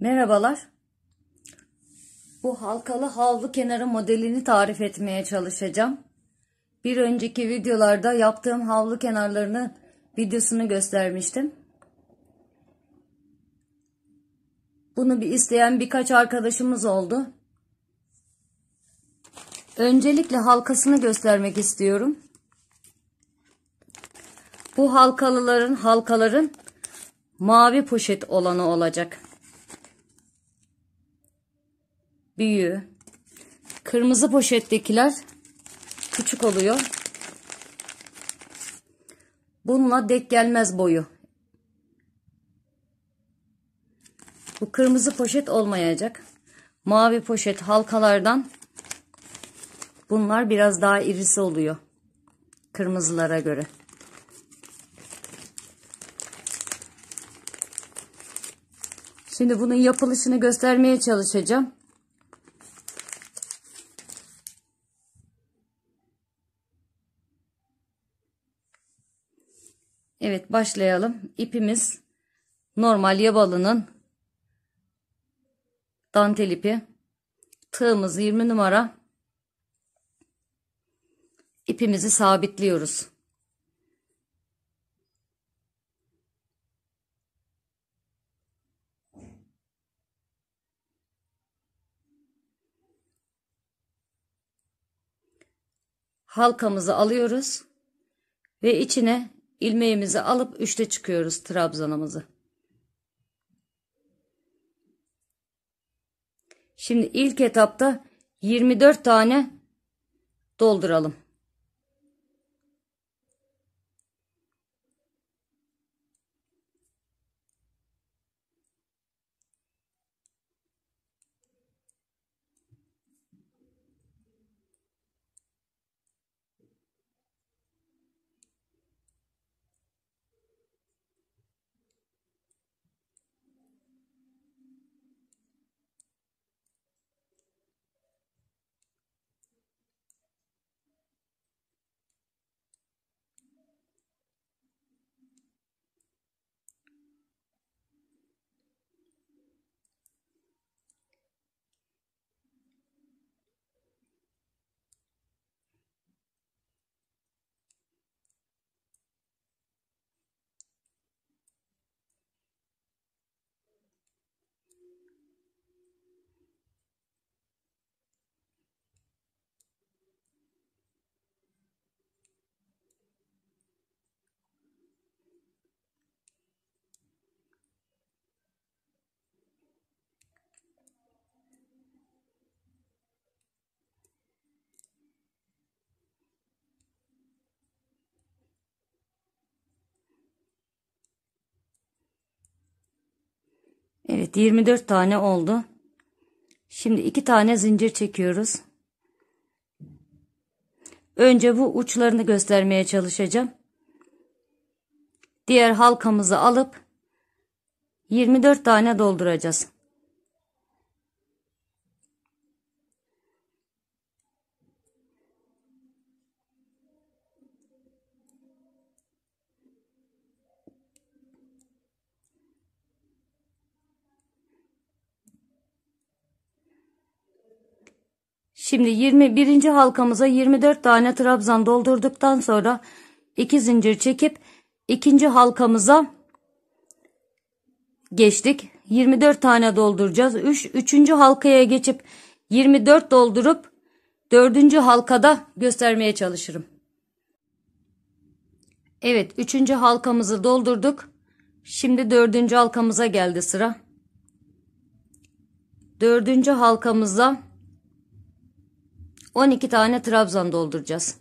Merhabalar. Bu halkalı havlu kenarı modelini tarif etmeye çalışacağım. Bir önceki videolarda yaptığım havlu kenarlarını videosunu göstermiştim. Bunu bir isteyen birkaç arkadaşımız oldu. Öncelikle halkasını göstermek istiyorum. Bu halkalıların halkaların mavi poşet olanı olacak. büyüğü. Kırmızı poşettekiler küçük oluyor. Bununla dek gelmez boyu. Bu kırmızı poşet olmayacak. Mavi poşet halkalardan bunlar biraz daha irisi oluyor. Kırmızılara göre. Şimdi bunun yapılışını göstermeye çalışacağım. Evet başlayalım. İpimiz normal yabalının dantel ipi. Tığımız 20 numara. İpimizi sabitliyoruz. halkamızı alıyoruz ve içine İlmeğimizi alıp üçte çıkıyoruz trabzanımızı. Şimdi ilk etapta 24 tane dolduralım. Evet 24 tane oldu. Şimdi iki tane zincir çekiyoruz. Önce bu uçlarını göstermeye çalışacağım. Diğer halkamızı alıp 24 tane dolduracağız. Şimdi 21. halkamıza 24 tane trabzan doldurduktan sonra 2 zincir çekip ikinci halkamıza geçtik. 24 tane dolduracağız. 3 3. halkaya geçip 24 doldurup 4. halkada göstermeye çalışırım. Evet 3. halkamızı doldurduk. Şimdi 4. halkamıza geldi sıra. 4. halkamıza 12 tane Trabzan dolduracağız.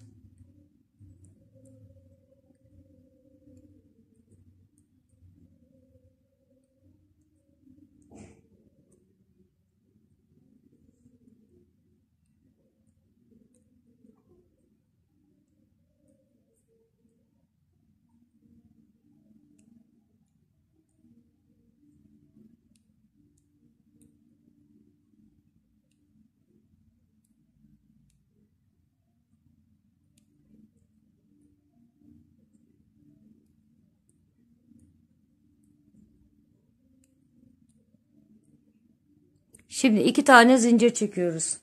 Şimdi iki tane zincir çekiyoruz.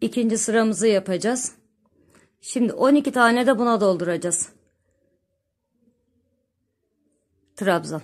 İkinci sıramızı yapacağız. Şimdi 12 tane de buna dolduracağız. Trabzan.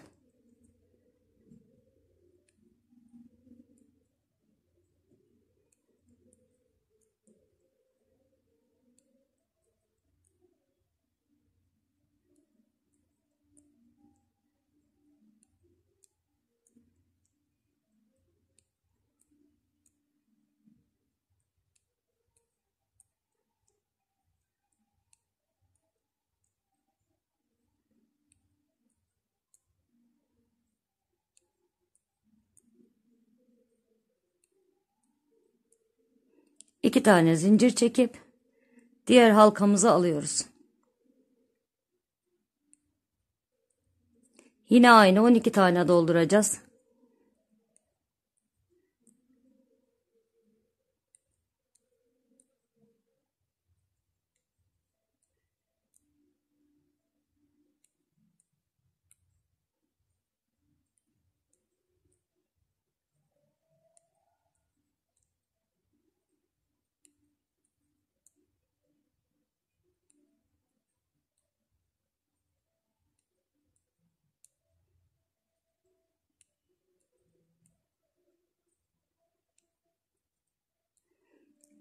iki tane zincir çekip diğer halkamızı alıyoruz. Yine aynı 12 tane dolduracağız.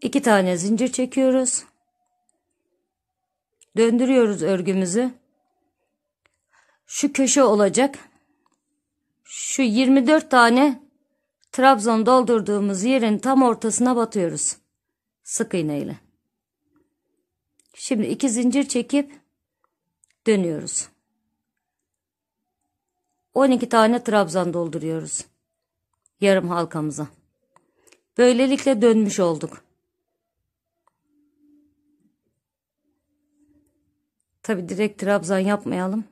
2 tane zincir çekiyoruz. Döndürüyoruz örgümüzü. Şu köşe olacak. Şu 24 tane trabzon doldurduğumuz yerin tam ortasına batıyoruz. Sık iğne ile. Şimdi iki zincir çekip dönüyoruz. 12 tane trabzan dolduruyoruz. Yarım halkamıza. Böylelikle dönmüş olduk. Tabi direkt trabzan yapmayalım.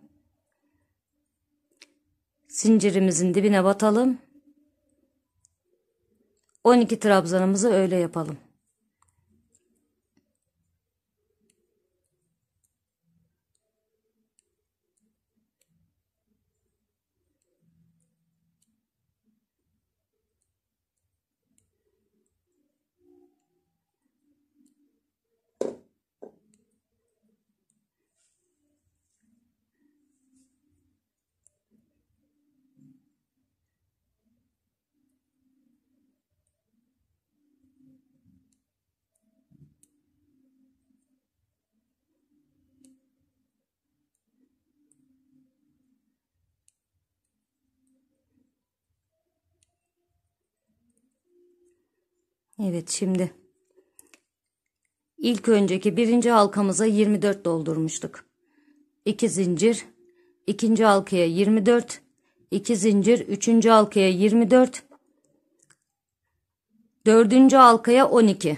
Zincirimizin dibine batalım. 12 trabzanımızı öyle yapalım. Evet şimdi. İlk önceki birinci halkamıza 24 doldurmuştuk. 2 zincir, ikinci halkaya 24, 2 zincir, üçüncü halkaya 24, dördüncü halkaya 12.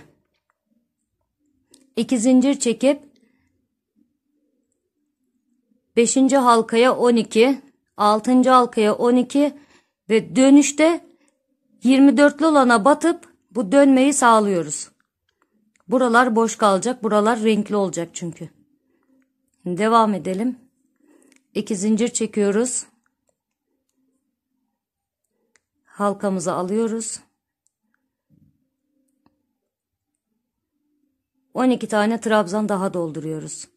2 zincir çekip 5. halkaya 12, 6. halkaya 12 ve dönüşte 24'lü olana batıp bu dönmeyi sağlıyoruz. Buralar boş kalacak. Buralar renkli olacak çünkü. Devam edelim. İki zincir çekiyoruz. Halkamızı alıyoruz. 12 tane trabzan daha dolduruyoruz.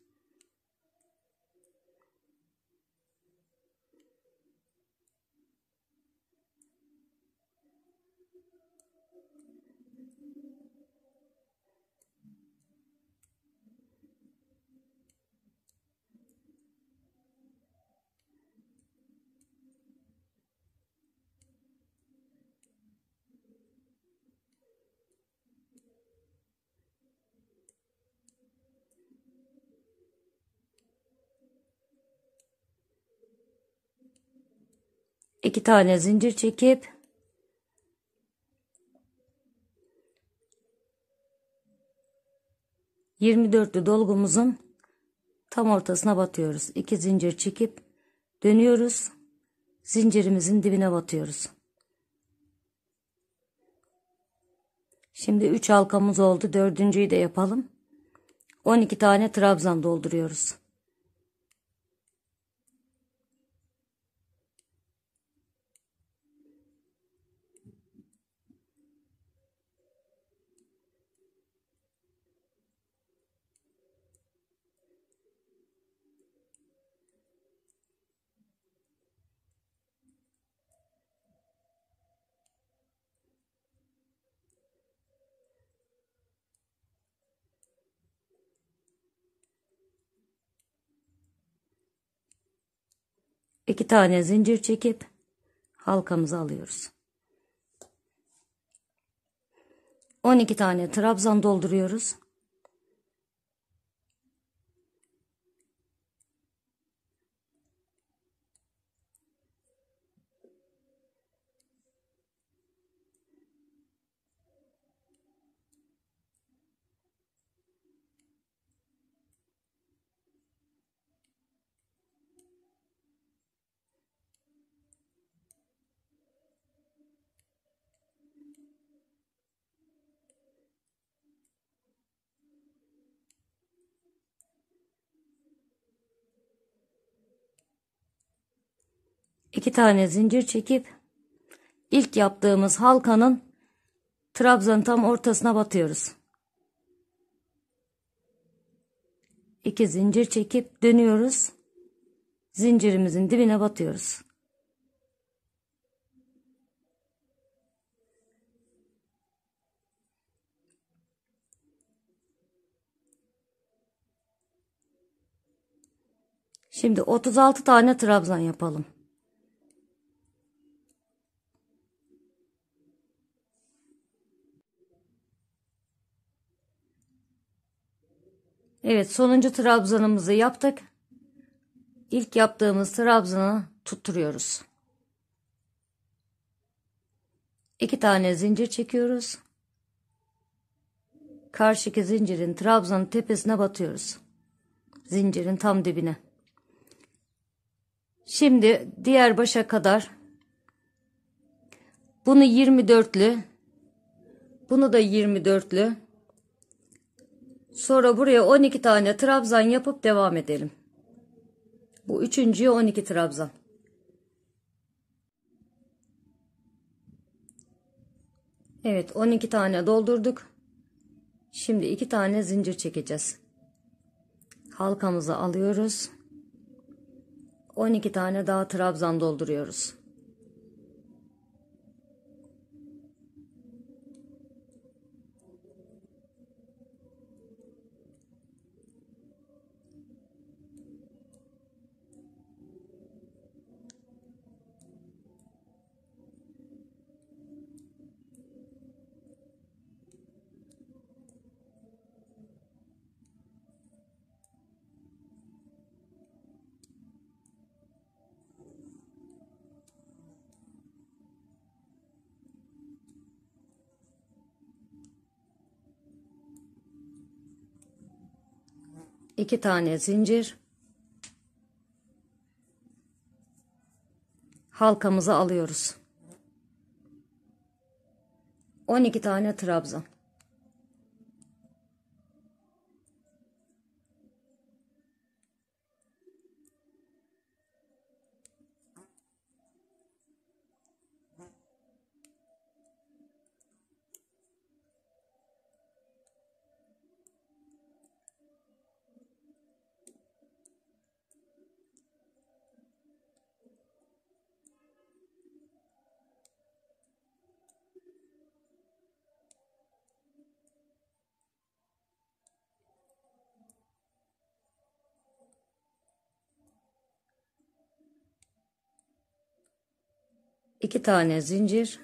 iki tane zincir çekip Yirmi dörtlü dolgumuzun tam ortasına batıyoruz. İki zincir çekip dönüyoruz. Zincirimizin dibine batıyoruz. Şimdi 3 halkamız oldu. Dördüncüyü de yapalım. 12 tane trabzan dolduruyoruz. iki tane zincir çekip halkamızı alıyoruz. 12 tane trabzan dolduruyoruz. iki tane zincir çekip ilk yaptığımız halkanın trabzanın tam ortasına batıyoruz. İki zincir çekip dönüyoruz. Zincirimizin dibine batıyoruz. Şimdi 36 tane trabzan yapalım. Evet sonuncu trabzanımızı yaptık. İlk yaptığımız trabzanı tutturuyoruz. İki tane zincir çekiyoruz. Karşıki zincirin trabzanın tepesine batıyoruz. Zincirin tam dibine. Şimdi diğer başa kadar bunu 24'lü bunu da 24'lü Sonra buraya 12 tane trabzan yapıp devam edelim. Bu üçüncüye 12 trabzan. Evet 12 tane doldurduk. Şimdi 2 tane zincir çekeceğiz. Halkamızı alıyoruz. 12 tane daha trabzan dolduruyoruz. 2 tane zincir halkamızı alıyoruz. 12 tane trabzan. 2 tane zincir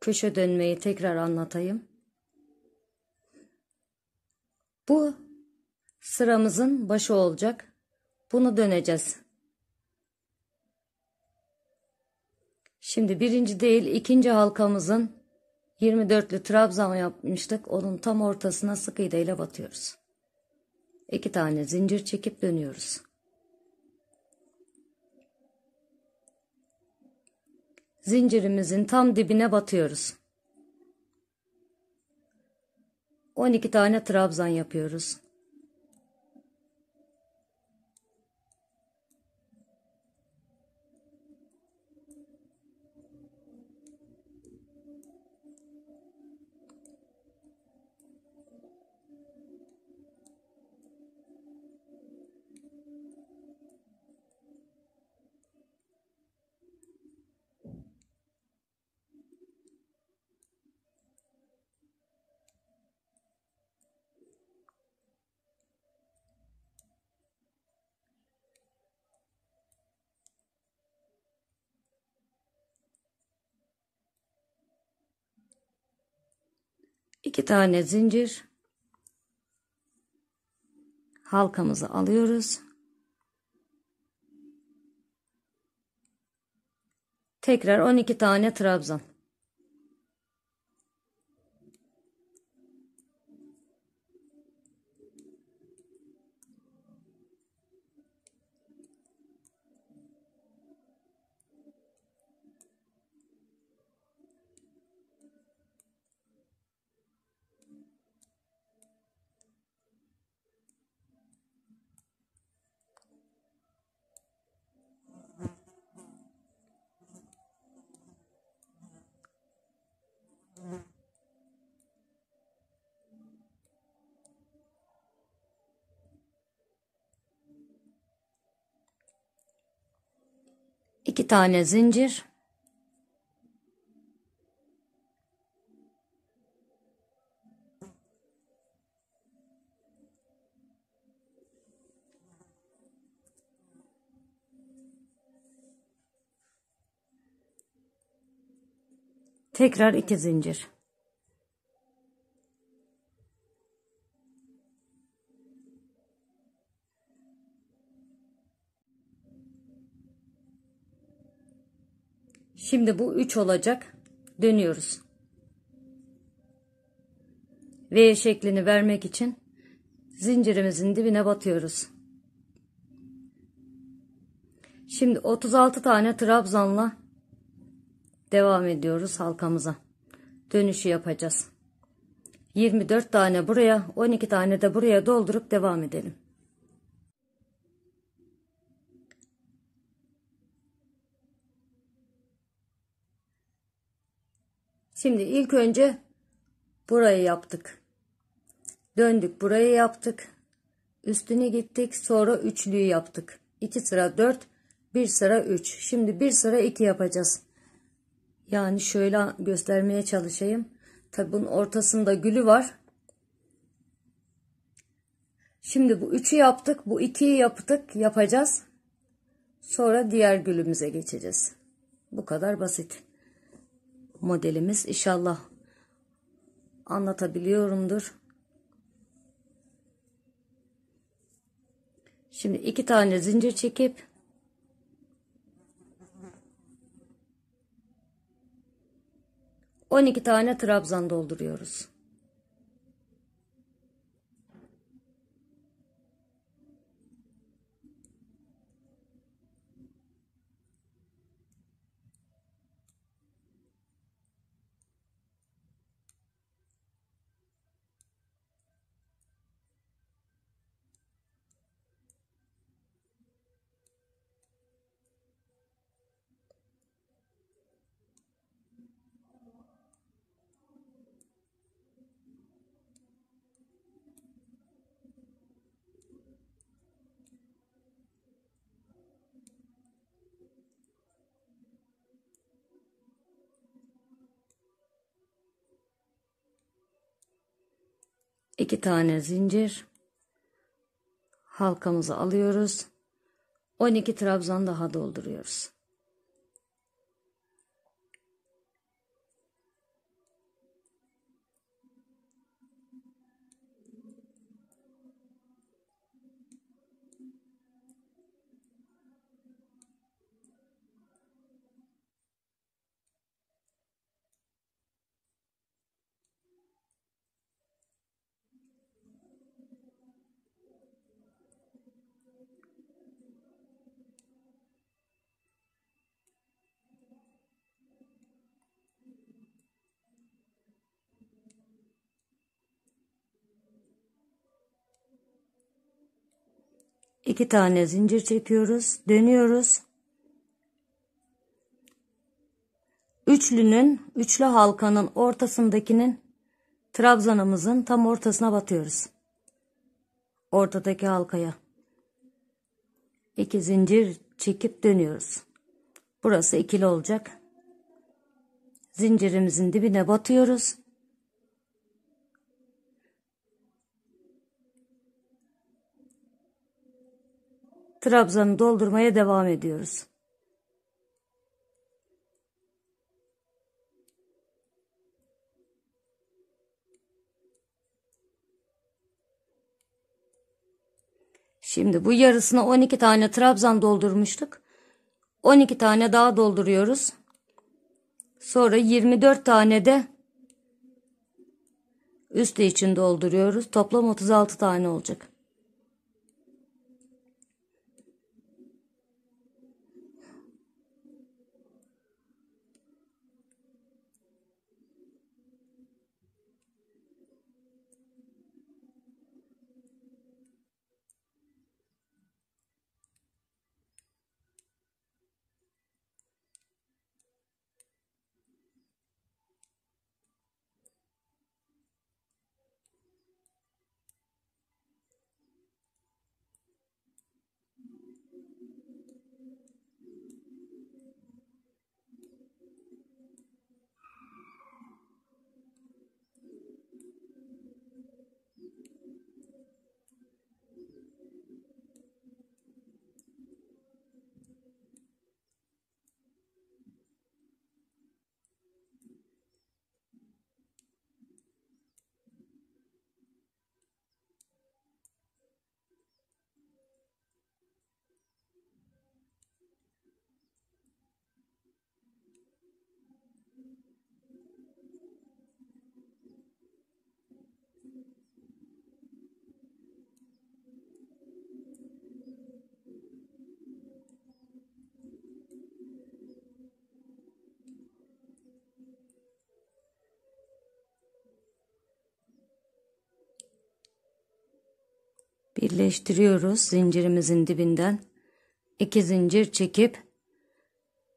köşe dönmeyi tekrar anlatayım. Bu sıramızın başı olacak. Bunu döneceğiz. Şimdi birinci değil ikinci halkamızın 24'lü trabzan yapmıştık. Onun tam ortasına sık iğneyle batıyoruz. İki tane zincir çekip dönüyoruz. zincirimizin tam dibine batıyoruz. 12 tane trabzan yapıyoruz. iki tane zincir halkamızı alıyoruz. Tekrar 12 tane trabzan. iki tane zincir tekrar iki zincir Şimdi bu 3 olacak. Dönüyoruz. V şeklini vermek için zincirimizin dibine batıyoruz. Şimdi 36 tane trabzanla devam ediyoruz halkamıza. Dönüşü yapacağız. 24 tane buraya, 12 tane de buraya doldurup devam edelim. Şimdi ilk önce burayı yaptık. Döndük burayı yaptık. Üstüne gittik sonra üçlüyü yaptık. 2 sıra 4 1 sıra 3. Şimdi 1 sıra 2 yapacağız. Yani şöyle göstermeye çalışayım. Tabi bunun ortasında gülü var. Şimdi bu 3'ü yaptık. Bu 2'yi yaptık. Yapacağız. Sonra diğer gülümüze geçeceğiz. Bu kadar basit modelimiz. İnşallah anlatabiliyorumdur. Şimdi iki tane zincir çekip on iki tane trabzan dolduruyoruz. 2 tane zincir halkamızı alıyoruz. 12 trabzan daha dolduruyoruz. iki tane zincir çekiyoruz. Dönüyoruz. Üçlünün, üçlü halkanın ortasındakinin trabzanımızın tam ortasına batıyoruz. Ortadaki halkaya. iki zincir çekip dönüyoruz. Burası ikili olacak. Zincirimizin dibine batıyoruz. Trabzanı doldurmaya devam ediyoruz. Şimdi bu yarısına 12 tane trabzan doldurmuştuk. 12 tane daha dolduruyoruz. Sonra 24 tane de üstü için dolduruyoruz. Toplam 36 tane olacak. Birleştiriyoruz zincirimizin dibinden. iki zincir çekip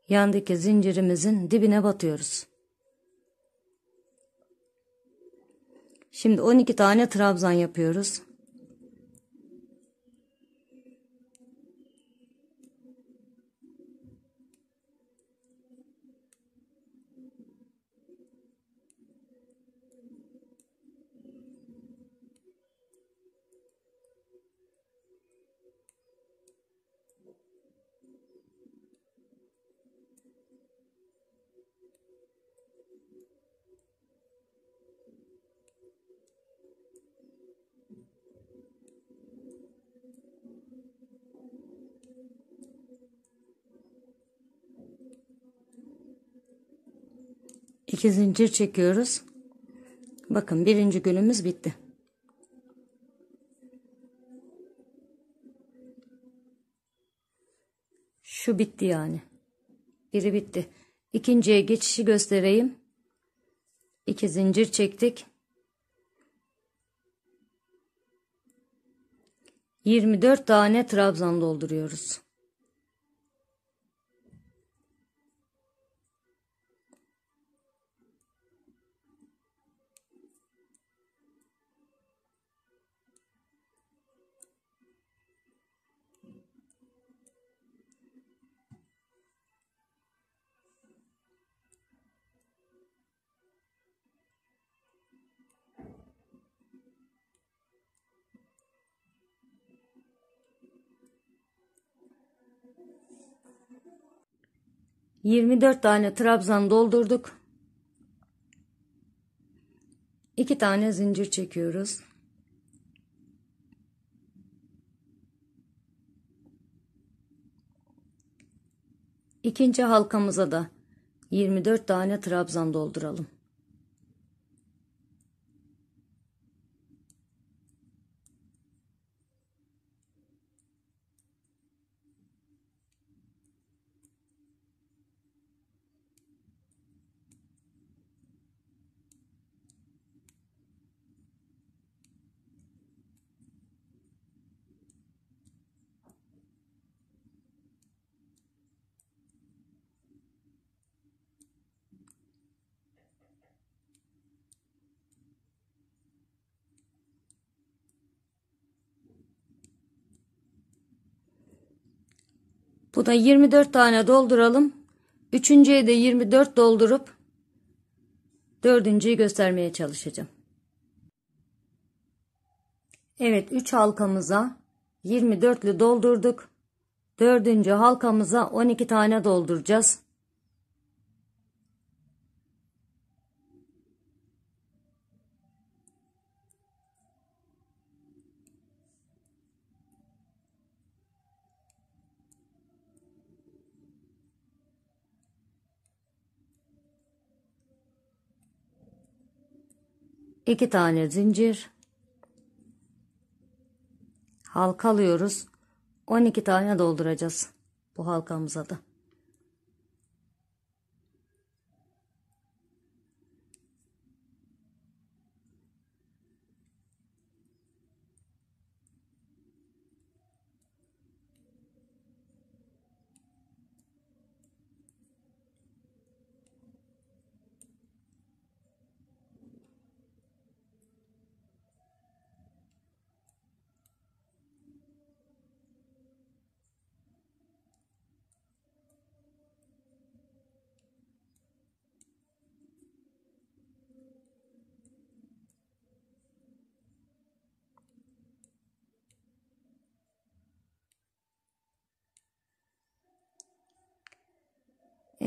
yandaki zincirimizin dibine batıyoruz. Şimdi 12 tane trabzan yapıyoruz. 2 zincir çekiyoruz. Bakın birinci gülümüz bitti. Şu bitti yani. Biri bitti. İkinciye geçişi göstereyim. İki zincir çektik. 24 tane trabzan dolduruyoruz. 24 tane trabzan doldurduk. 2 tane zincir çekiyoruz. İkinci halkamıza da 24 tane trabzan dolduralım. Buna 24 tane dolduralım. Üçüncüye de 24 doldurup dördüncüyü göstermeye çalışacağım. Evet 3 halkamıza 24'lü doldurduk. Dördüncü halkamıza 12 tane dolduracağız. 2 tane zincir halkalıyoruz 12 tane dolduracağız bu halkamıza da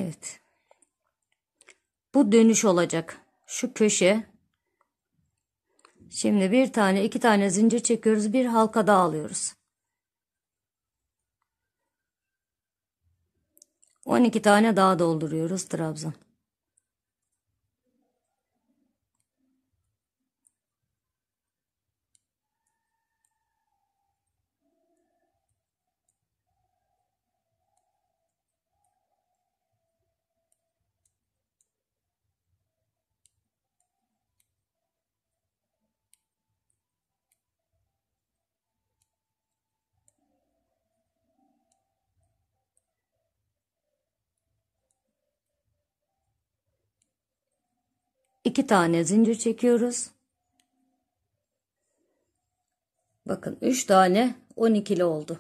Evet. Bu dönüş olacak. Şu köşe. Şimdi bir tane iki tane zincir çekiyoruz. Bir halka daha alıyoruz. 12 tane daha dolduruyoruz trabzan. 2 tane zincir çekiyoruz. Bakın 3 tane 12'li oldu.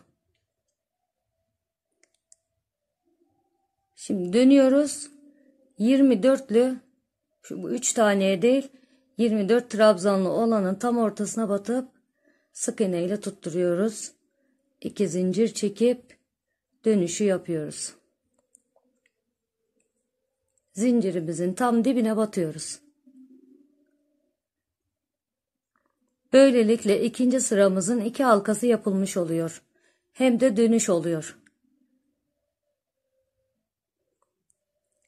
Şimdi dönüyoruz. 24'lü şu bu 3 taneye değil 24 trabzanlı olanın tam ortasına batıp sık iğne tutturuyoruz. 2 zincir çekip dönüşü yapıyoruz. Zincirimizin tam dibine batıyoruz. Böylelikle ikinci sıramızın iki halkası yapılmış oluyor. Hem de dönüş oluyor.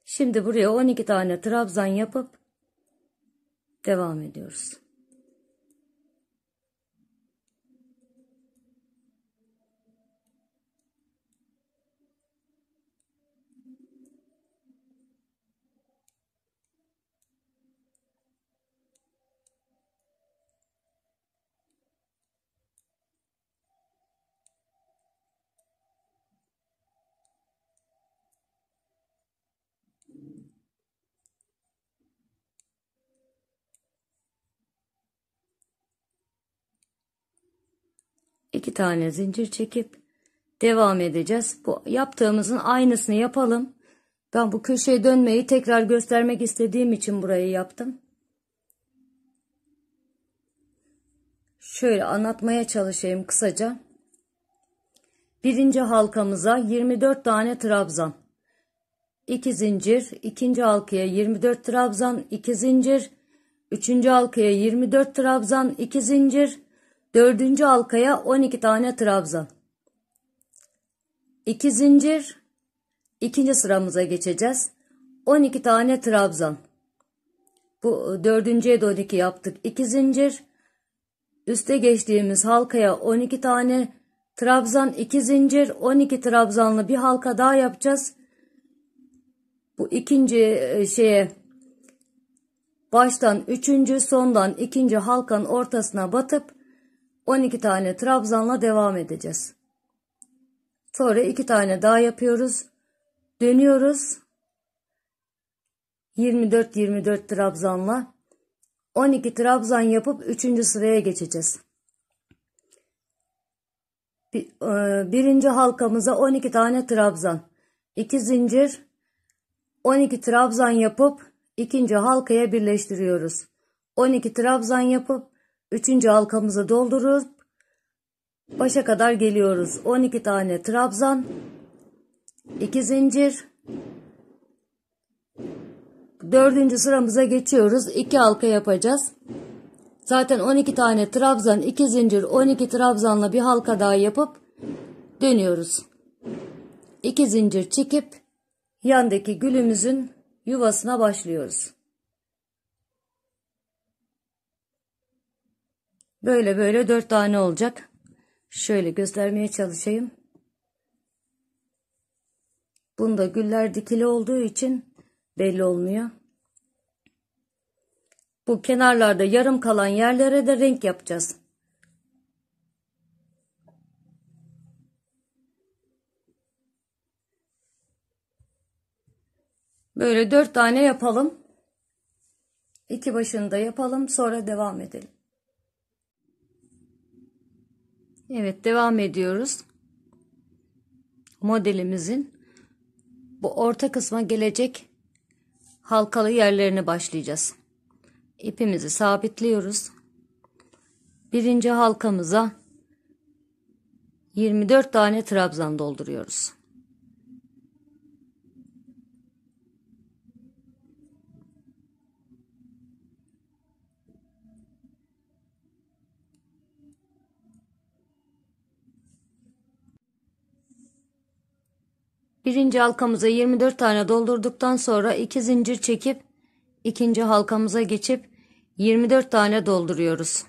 Şimdi buraya 12 tane trabzan yapıp devam ediyoruz. iki tane zincir çekip devam edeceğiz. Bu yaptığımızın aynısını yapalım. Ben bu köşeye dönmeyi tekrar göstermek istediğim için burayı yaptım. Şöyle anlatmaya çalışayım kısaca. Birinci halkamıza 24 tane trabzan. 2 zincir, ikinci halkaya 24 trabzan, 2 zincir, üçüncü halkaya 24 trabzan, 2 zincir, Dördüncü halkaya 12 tane trabzan. İki zincir. İkinci sıramıza geçeceğiz. 12 tane trabzan. Bu dördüncüye de 12 yaptık. İki zincir. Üste geçtiğimiz halkaya 12 tane trabzan, iki zincir, 12 trabzanlı bir halka daha yapacağız. Bu ikinci e, şeye baştan üçüncü, sondan ikinci halkanın ortasına batıp 12 tane trabzanla devam edeceğiz. Sonra 2 tane daha yapıyoruz. Dönüyoruz. 24 24 trabzanla 12 trabzan yapıp 3. sıraya geçeceğiz. E, birinci halkamıza 12 tane trabzan, 2 zincir, 12 trabzan yapıp ikinci halkaya birleştiriyoruz. 12 trabzan yapıp Üçüncü halkamızı doldurup başa kadar geliyoruz. 12 tane trabzan, 2 zincir. Dördüncü sıramıza geçiyoruz. 2 halka yapacağız. Zaten 12 tane trabzan, 2 zincir, 12 trabzanla bir halka daha yapıp dönüyoruz. 2 zincir çekip yandaki gülümüzün yuvasına başlıyoruz. Böyle böyle dört tane olacak. Şöyle göstermeye çalışayım. Bunda güller dikili olduğu için belli olmuyor. Bu kenarlarda yarım kalan yerlere de renk yapacağız. Böyle dört tane yapalım. İki başını da yapalım sonra devam edelim. Evet devam ediyoruz. Modelimizin bu orta kısma gelecek halkalı yerlerine başlayacağız. İpimizi sabitliyoruz. Birinci halkamıza 24 tane trabzan dolduruyoruz. Birinci halkamıza 24 tane doldurduktan sonra iki zincir çekip ikinci halkamıza geçip 24 tane dolduruyoruz.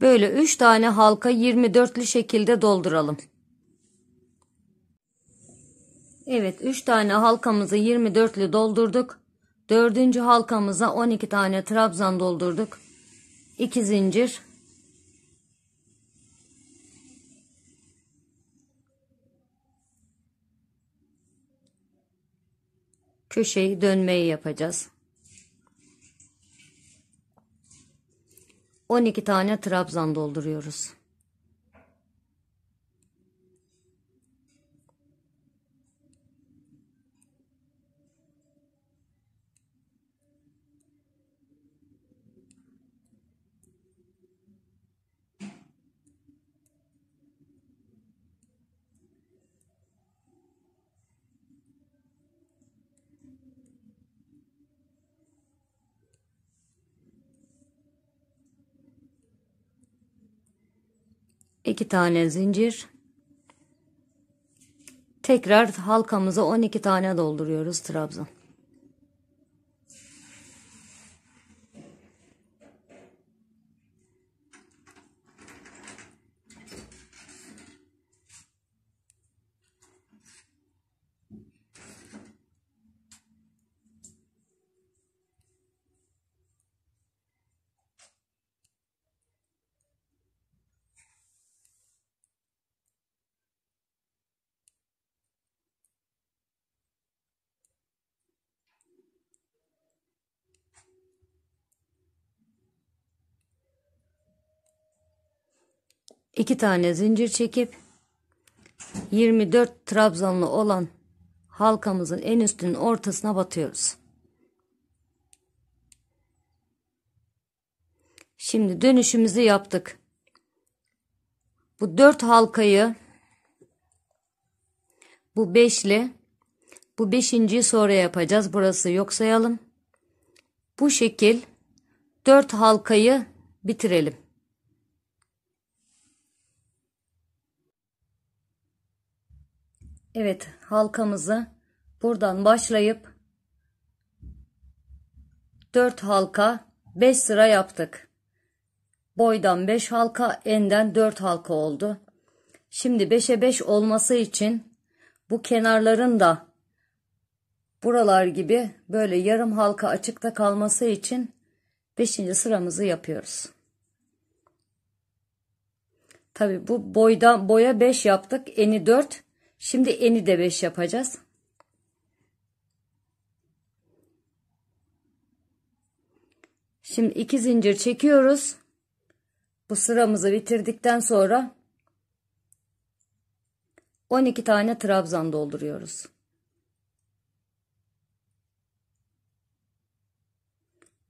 Böyle 3 tane halka 24'lü şekilde dolduralım. Evet 3 tane halkamızı 24'lü doldurduk. Dördüncü halkamıza 12 tane trabzan doldurduk. İki zincir. Köşeyi dönmeyi yapacağız. 12 tane trabzan dolduruyoruz. 2 tane zincir. Tekrar halkamıza 12 tane dolduruyoruz trabzan. 2 tane zincir çekip 24 trabzanlı olan halkamızın en üstünün ortasına batıyoruz. Şimdi dönüşümüzü yaptık. Bu 4 halkayı bu 5'li bu 5.'yi sonra yapacağız. Burası yok sayalım. Bu şekil 4 halkayı bitirelim. Evet halkamızı buradan başlayıp 4 halka 5 sıra yaptık. Boydan 5 halka enden 4 halka oldu. Şimdi 5'e 5 olması için bu kenarların da buralar gibi böyle yarım halka açıkta kalması için 5. sıramızı yapıyoruz. Tabi bu boydan boya 5 yaptık. Eni 4 Şimdi eni de 5 yapacağız. Şimdi iki zincir çekiyoruz. Bu sıramızı bitirdikten sonra 12 tane trabzan dolduruyoruz.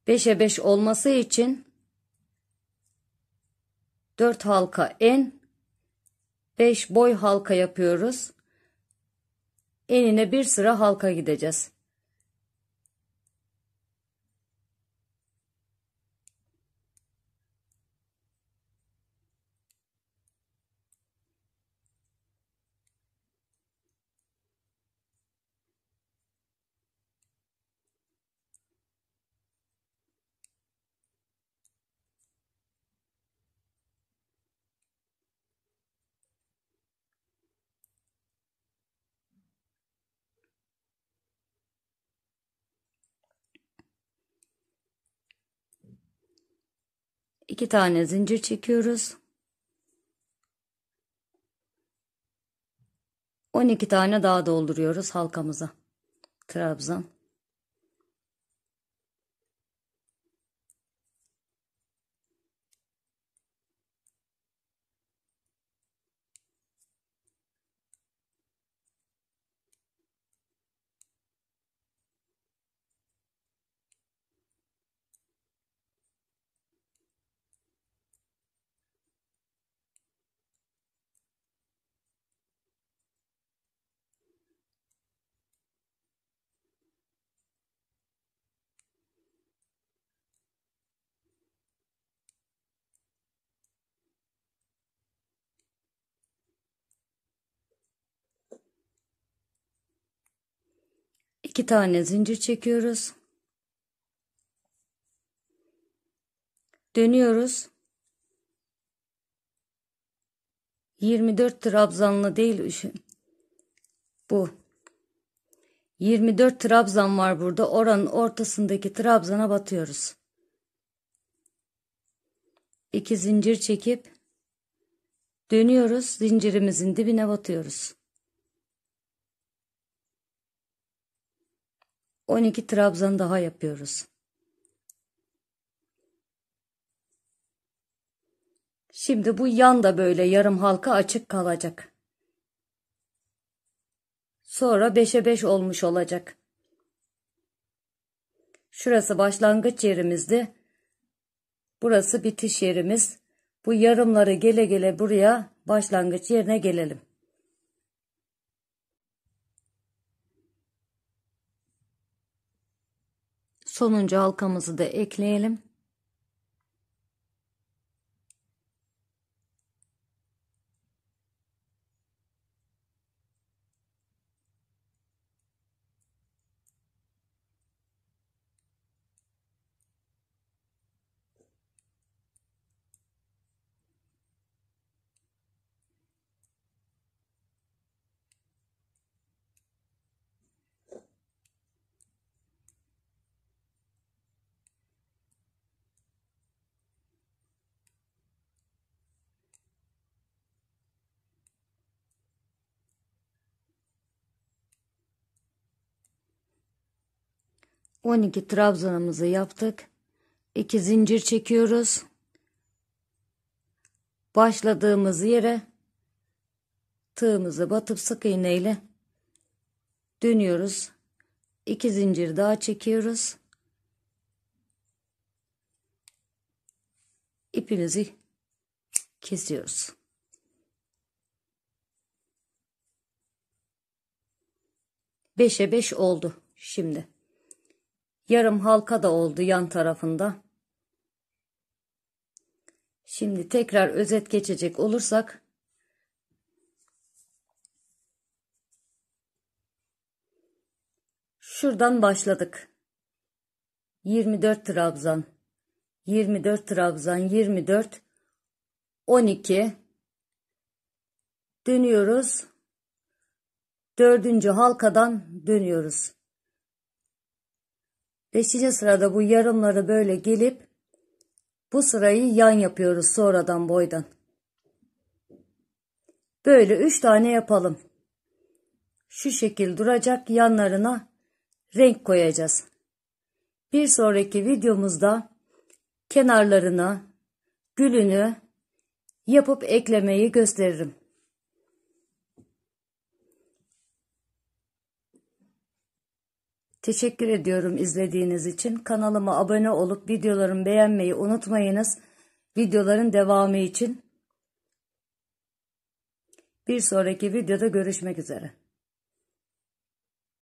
Beşe beş olması için dört halka en beş boy halka yapıyoruz enine bir sıra halka gideceğiz. 2 tane zincir çekiyoruz. 12 tane daha dolduruyoruz halkamıza. Trabzan. 2 tane zincir çekiyoruz. Dönüyoruz. 24 trabzanlı değil bu. 24 trabzan var burada. Oranın ortasındaki trabzana batıyoruz. 2 zincir çekip dönüyoruz. Zincirimizin dibine batıyoruz. 12 trabzan daha yapıyoruz. Şimdi bu yan da böyle yarım halka açık kalacak. Sonra 5'e 5 olmuş olacak. Şurası başlangıç yerimizdi. Burası bitiş yerimiz. Bu yarımları gele gele buraya başlangıç yerine gelelim. Sonuncu halkamızı da ekleyelim. 12 trabzanımızı yaptık. 2 zincir çekiyoruz. Başladığımız yere tığımızı batıp sık iğne ile dönüyoruz. 2 zincir daha çekiyoruz. İpimizi kesiyoruz. Beşe beş oldu şimdi. Yarım halka da oldu yan tarafında. Şimdi tekrar özet geçecek olursak Şuradan başladık. 24 trabzan 24 trabzan 24 12 dönüyoruz. 4. halkadan dönüyoruz. Beşinci sırada bu yarımları böyle gelip bu sırayı yan yapıyoruz sonradan boydan. Böyle üç tane yapalım. Şu şekil duracak yanlarına renk koyacağız. Bir sonraki videomuzda kenarlarına gülünü yapıp eklemeyi gösteririm. Teşekkür ediyorum izlediğiniz için. Kanalıma abone olup videolarımı beğenmeyi unutmayınız. Videoların devamı için. Bir sonraki videoda görüşmek üzere.